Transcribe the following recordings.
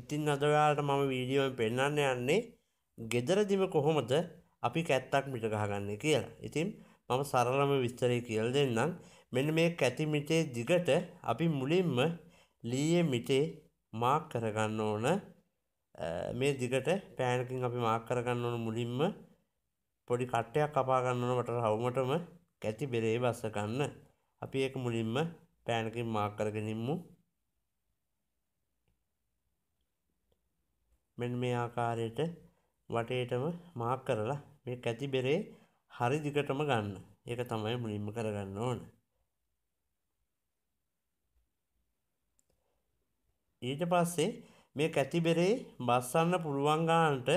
ඉතින් අදවයාට මම වීඩියෝෙන් පෙන්න්න යන්නේ ගෙදරදිම කොහොමද අපි කැත්තක් මිට ගහගන්න කියලා. ඉතින් මම සරලම විස්තරය කියල් දෙන්නම් මෙන්න මේ කැති මිටේ දිගට අපි මුලින්ම ලීය මිටේ මාක් කරගන්න ඕන මේ දිගට පෑනකින් අපි මාක් කරගන්න ඕන මුලින්ම පොඩි කට්ටයක් කපාගන්නන වට හවුමටම කැති බෙරේ බස්සගන්න අපි එක මුලින්ම පෑනකින් මාක් කරගෙනින්මු මෙන්න මේ ආකාරයට වටේටම මාක් කරලා මේ කැති බෙරේ හරි දිගටම ගන්න. ඒක තමයි මුලින්ම කරගන්න ඕන. ඊට පස්සේ මේ කැති බෙරේ බස්සන්න පුළුවන් ගන්නට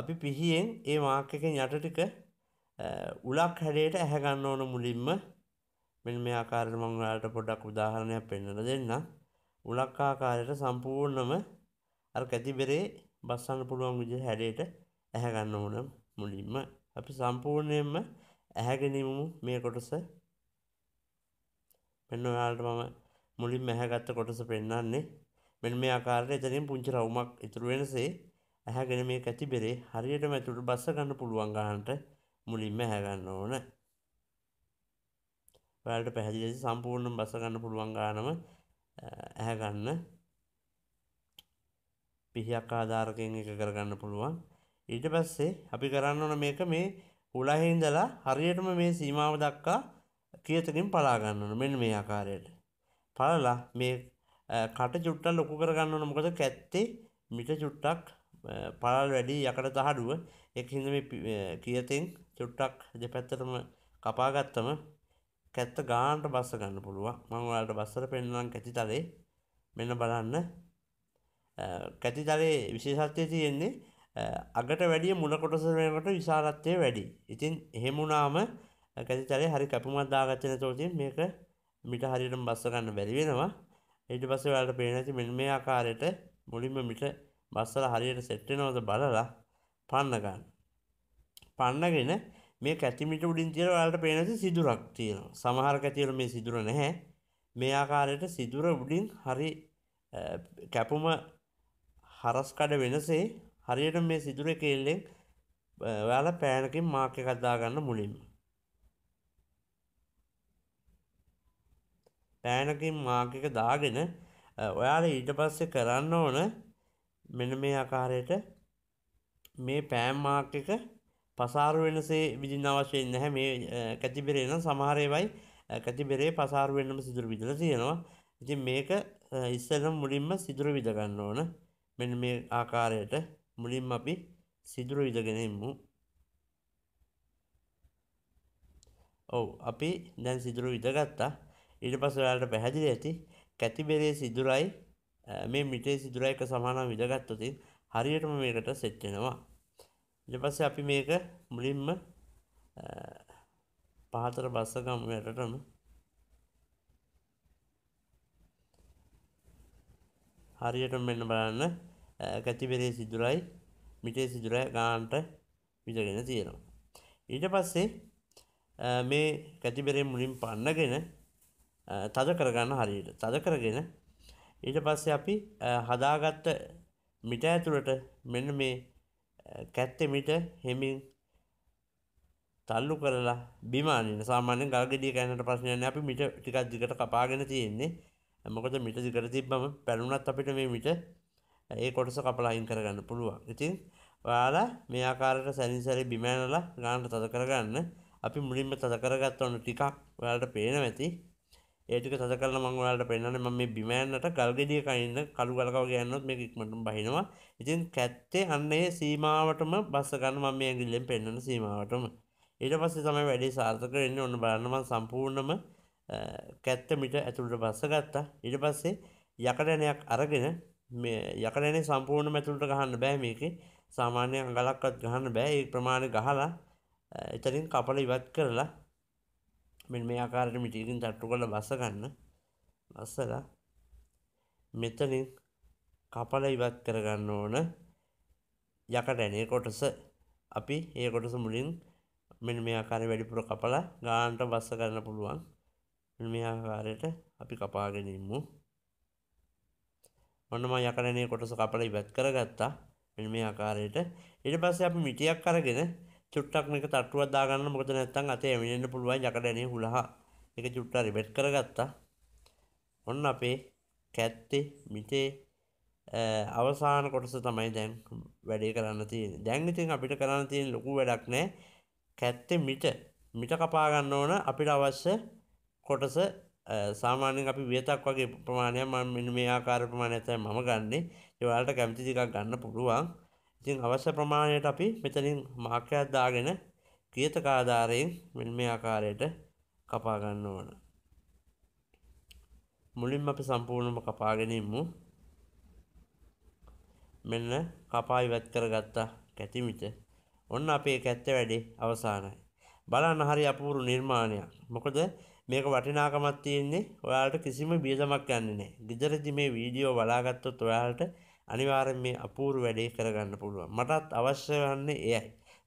අපි පිහියෙන් ඒ මාක් එකෙන් යට ටික උලක් හැඩයට ඇහැ ගන්න ඕන මුලින්ම. මෙන්න මේ ආකාරයට මම ඔයාලට පොඩ්ඩක් උදාහරණයක් පෙන්වලා දෙන්නම්. උලක් ආකාරයට සම්පූර්ණම අර කැතිබෙරේ බස්සන්න පුළුවන් විදිහ හැඩයට ඇහැ ගන්න ඕන මුලින්ම අපි සම්පූර්ණයෙන්ම ඇහැගෙනමු මේ කොටස මෙන්න ඔයාලට මම මුලින් ඇහැගත්ත කොටස පෙන්න්නන්නේ මෙන් මේ ආකාරයට එතනින් පුංචි රවුමක් ඉතුරු වෙනසේ ඇහැගෙන මේ කැතිබෙරේ හරියට මැතුට බස්ස ගන්න පුළුවන් ගන්නට මුලින්ම ඇහැ ගන්න ඕන ඔයාලට පැහැදිලි සම්පූර්ණයෙන් බස්ස ගන්න පුළුවන් ගානම ඇහැ ගන්න පිහියක් ආධාරකයෙන් එක කරගන්න පුළුවන් ඊට පස්සේ අපි කරන්න ඕන මේක මේ උලහින්දලා හරියටම මේ සීමාව දක්වා කියතකින් පලා ගන්න ඕන මෙන්න මේ ආකාරයට පළලා මේ කට චුට්ටක් ලොකු කරගන්න ඕන මොකද කැත්තේ මිට චුට්ටක් පළල් වැඩි යකඩ තහඩුව ඒක හින්දා මේ කියතෙන් චුට්ටක් දෙපැත්තටම කපා ගත්තම කැත්ත ගානට බස්ස ගන්න පුළුවන් මම ඔයාලට බස්සර පෙන්නනම් කැතිතලේ මෙන්න බලන්න කැතිතලේ විශේෂත්වය තියෙන්නේ අගට වැඩිය මුල කොටස වෙනකට විශාලත්වය වැඩි. ඉතින් එහෙම වුණාම කැතිතලේ හරි කැපුමක් දාගත්තේ නැතුව ඉතින් මේක මිට හරියටම බස්ස ගන්න බැරි වෙනවා. ඊට පස්සේ ඔයාලට පේන ඇති මෙන්න මේ ආකාරයට මුලින්ම මිට බස්සලා හරියට සෙට් වෙනවද බලලා පන්න ගන්න. පන්නගෙන මේ කැතිමිට උඩින් තියෙන ඔයාලට පේන ඇති සිදුරක් තියෙනවා. සමහර කැතිවල මේ සිදුර නැහැ. මේ ආකාරයට සිදුර උඩින් හරි කැපුම හරස්කඩ වෙනසේ හරියට මේ සිදුර කෙල්ලෙක් ඔයාල පෑනකින් මාක්‍ය කද්දාගන්න මුලින් පෑනකින් මාකක දාගෙන ඔයාල ඊට පස්සෙ කරන්න ඕන මෙන මේ ආකාරයට මේ පෑම් මාක්‍යක පසාරු වෙනසේ විදිින් අවශ්‍යයෙන් නැහැ මේ කැතිබෙරේන සමහරයවයි කැතිබෙරේ පසාරු වෙන්නම සිදුර විදල තියෙනවා ඉතින් මේක ඉස්සලම් මුලින්ම සිදුර විදගන්න ඕන මෙන්න මේ ආකාරයට මුලින්ම අපි සිදුර විදගෙන ඉමු ඔව් අපි දැන් සිදුර විදගත්තා ඊට පස්සේ ඔයාලට පැහැදිලි ඇති කැතිබෙරේ සිදුරයි මේ මිටේ සිදුරයි එක සමානව විදගත්තොත් හරියටම මේකට සෙට් වෙනවා ඊට පස්සේ අපි මේක මුලින්ම පහතර බස්සගම් යටටම හරියට මෙන්න බලන්න කැතිබෙරේ සිදුරයි මිටේ සිදුර ගාන්ට විදගෙන තියෙනවා. ඊට පස්සේ මේ කැතිබෙරේ මුලින් පන්නගෙන තද කරගන්න හරියට තද කරගෙන ඊට පස්සේ අපි හදාගත්ත මිට ඇතුළට මෙන්න මේ කැත්තෙ මිට හෙමින් තල්ලු කරලා බිමානන සාමාන්‍ය ගල්ගෙඩිය කැනට ප්‍රශ්නයන අපි මිට ටිකක් දිකට කපාගෙන තියෙන්නේ මොකද මිට දිකර තිබ්බම පැරුණත් අපිට මේ මිට ඒ කොටස කපලා අයින් කරගන්න පුළුවන්. ඉතින් ඔයාලා මේ ආකාරයට සැරින් සැරේ බිමෑනලා ගානට තද කරගන්න. අපි මුලින්ම තද කරගත්ත ඔන්න ටිකක් ඔයාලට පේනවා ඇති. ඒ ටික තද කරලා මම ඔයාලට පෙන්නන්නේ මම මේ බිමෑනට ගල් ගෙඩිය කනින්න කළු ගලකව ගෑනොත් මේක ඉක්මනටම බහිනවා. ඉතින් කැත්තේ අන්න ඒ සීමාවටම බස්ස ගන්න මම මේ ඇඟිල්ලෙන් පෙන්නන සීමාවටම. ඊට පස්සේ තමයි වැඩේ සාර්ථක වෙන්නේ ඔන්න බලන්න මම සම්පූර්ණම කැත්ත මිට ඇතුළට බස්ස ගත්තා ඊට පස්සේ යකඩනයක් අරගෙන මේ යකඩනේ සම්පූර්ණ මැතුලට ගහන්න බෑ මේක සාමාන්‍ය අඟලක්වත් ගහන්න බෑ ඒ ප්‍රමාණය ගහලා එතරින් කපල ඉවත් කරලා මෙ මේ ආකාරයට මිටිකින් තට්ටු කළ බස ගන්න බස්සලා මෙතනින් කපල ඉවත් කරගන්න ඕන යකටැනේ කොටස අපි ඒ කොටස මුලින් මෙන්න මේ ආකාරය වැඩිපුර කපලා ගානට බස්ස ගන්න පුළුවන් මෙන්න මේ ආකාරයට අපි කපාගෙන ඉමු ඔන්නම යකඩනේ කොටස කපලා ඉවත් කරගත්තා මෙන්න මේ ආකාරයට ඊට පස්සේ අපි මිටියක් අරගෙන චුට්ටක් මේක තට්ටුවක් දාගන්න මොකද නැත්තම් අතේ ඇවිලෙන්න පුළුවන් යකඩනේ හුලහා ඒක චුට්ටක් රිබෙට් කරගත්තා ඔන්න අපේ කැත්තේ මිටේ අවසාන කොටස තමයි දැන් වැඩේ කරන්න තියෙන දැන් ඉතින් අපිට කරන්න තියෙන ලොකු වැඩක් නෑ කැත්තේ මිට මිට කපා ගන්න ඕන අපිට අවශ්‍ය කොටස සාමාන්‍යෙන් අපි වියතක් වගේ ප්‍රමාණයක් මම මෙන්න මේ ආකාර ප්‍රමාණයක් තමයි මම ගන්නෙ. ඒ ඔයාලට කැමති ටිකක් ගන්න පුළුවන්. ඉතින් අවශ්‍ය ප්‍රමාණයට අපි මෙතනින් මාක්‍යයක් දාගෙන කියතක ආධාරයෙන් මෙන්න මේ ආකාරයට කපා ගන්න ඕන. මුලින්ම අපි සම්පූර්ණයම කපාගෙන ඉමු. මෙන්න කපා ඉවත් කරගත්ත කැතිමිට. ඔන්න අපේ කැත්ත වැඩේ අවසానයි. බලන්න හරි අපූර්ව නිර්මාණයක්. මොකද මේක වටිනාකමක් තියෙන්නේ ඔයාලට කිසිම බියදමක් යන්නේ නැහැ. ගෙදරදී මේ වීඩියෝ බලාගත්තොත් ඔයාලට අනිවාර්යෙන් මේ අපූර්ව වැඩේ කරගන්න පුළුවන්. මටත් අවශ්‍ය වන්නේ එයයි.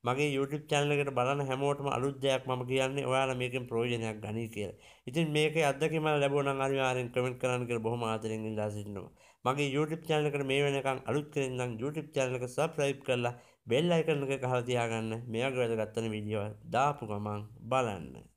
මගේ YouTube channel එකට බලන හැමෝටම අලුත් දෙයක් මම කියන්නේ ඔයාලා මේකෙන් ප්‍රයෝජනයක් ගනී කියලා. ඉතින් මේකේ අත්දැකීම ලැබුණා නම් අනිවාර්යෙන් comment කරන්න කියලා බොහොම ආදරෙන් ඉල්ලා සිටිනවා. මගේ YouTube channel එකට මේ වෙනකන් අලුත් කෙනෙක් නම් YouTube channel එක subscribe කරලා bell icon එක ගහලා තියාගන්න. මේ වගේ වැදගත් වෙන වීඩියෝ දාපු ගමන් බලන්න.